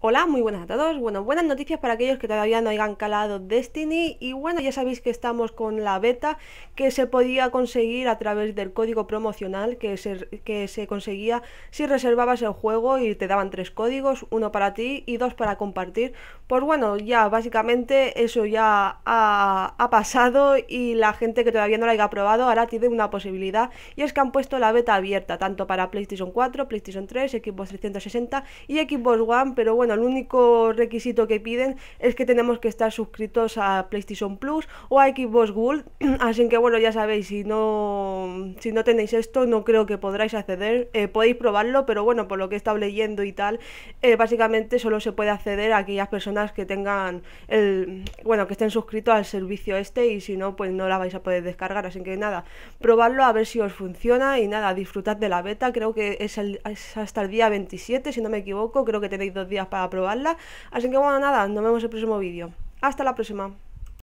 Hola, muy buenas a todos. Bueno, buenas noticias para aquellos que todavía no hayan calado Destiny. Y bueno, ya sabéis que estamos con la beta que se podía conseguir a través del código promocional que se, que se conseguía si reservabas el juego y te daban tres códigos, uno para ti y dos para compartir. Pues bueno, ya básicamente eso ya ha, pasado y la gente que todavía no lo haya probado ahora tiene una posibilidad y es que han puesto la beta abierta tanto para PlayStation 4, PlayStation 3, Xbox 360 y Xbox One, pero bueno, el único requisito que piden es que tenemos que estar suscritos a PlayStation Plus o a Xbox Gold, así que bueno, ya sabéis, si no, si no tenéis esto, no creo que podráis acceder, eh, podéis probarlo, pero bueno, por lo que he estado leyendo y tal, eh, básicamente solo se puede acceder a aquellas personas que tengan el, bueno, que estén suscritos al servicio este y si no, pues no la vais a poder descargar, así que nada, probarlo a ver si os funciona y nada, disfrutad de la beta, creo que es, es hasta el día 27, si no me equivoco, creo que tenéis dos días para a probarla. Así que bueno, nada, nos vemos en el próximo vídeo. Hasta la próxima.